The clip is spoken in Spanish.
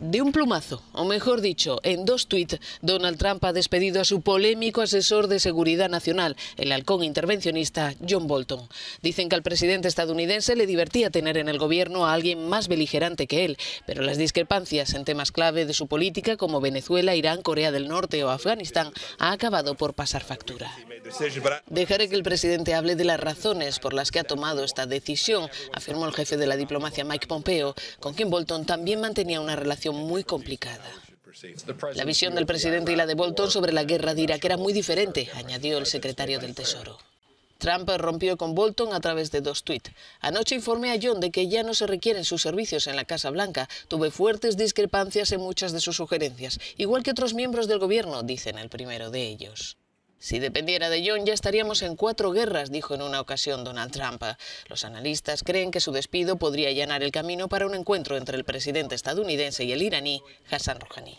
De un plumazo, o mejor dicho, en dos tweets, Donald Trump ha despedido a su polémico asesor de seguridad nacional, el halcón intervencionista John Bolton. Dicen que al presidente estadounidense le divertía tener en el gobierno a alguien más beligerante que él, pero las discrepancias en temas clave de su política como Venezuela, Irán, Corea del Norte o Afganistán ha acabado por pasar factura. Dejaré que el presidente hable de las razones por las que ha tomado esta decisión, afirmó el jefe de la diplomacia Mike Pompeo, con quien Bolton también mantenía una relación muy complicada. La visión del presidente y la de Bolton sobre la guerra de Irak era muy diferente, añadió el secretario del Tesoro. Trump rompió con Bolton a través de dos tweets. Anoche informé a John de que ya no se requieren sus servicios en la Casa Blanca. Tuve fuertes discrepancias en muchas de sus sugerencias, igual que otros miembros del gobierno, dicen el primero de ellos. Si dependiera de John, ya estaríamos en cuatro guerras, dijo en una ocasión Donald Trump. Los analistas creen que su despido podría allanar el camino para un encuentro entre el presidente estadounidense y el iraní Hassan Rouhani.